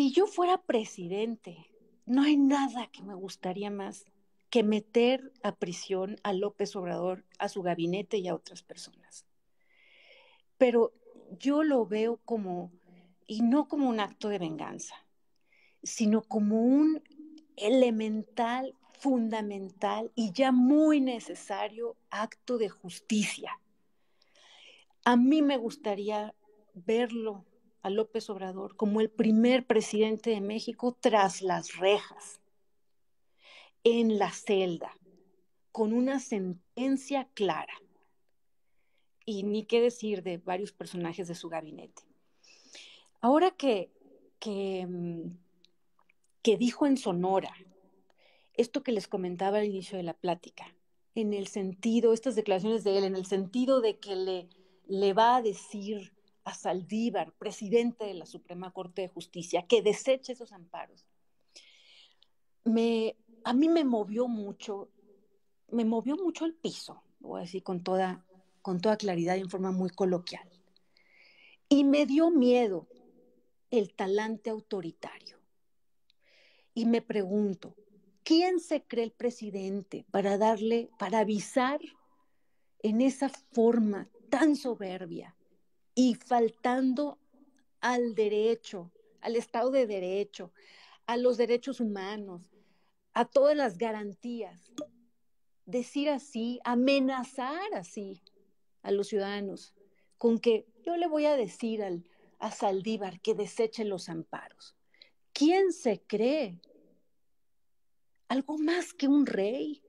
si yo fuera presidente, no hay nada que me gustaría más que meter a prisión a López Obrador, a su gabinete y a otras personas. Pero yo lo veo como, y no como un acto de venganza, sino como un elemental, fundamental y ya muy necesario acto de justicia. A mí me gustaría verlo a López Obrador como el primer presidente de México tras las rejas, en la celda, con una sentencia clara. Y ni qué decir de varios personajes de su gabinete. Ahora que, que, mm, que dijo en Sonora esto que les comentaba al inicio de la plática, en el sentido, estas declaraciones de él, en el sentido de que le, le va a decir a Saldívar, presidente de la Suprema Corte de Justicia, que deseche esos amparos. Me, a mí me movió mucho, me movió mucho el piso, voy a decir con toda, con toda claridad y en forma muy coloquial. Y me dio miedo el talante autoritario. Y me pregunto, ¿quién se cree el presidente para darle, para avisar en esa forma tan soberbia y faltando al derecho, al Estado de Derecho, a los derechos humanos, a todas las garantías. Decir así, amenazar así a los ciudadanos con que yo le voy a decir a Saldívar que deseche los amparos. ¿Quién se cree? Algo más que un rey.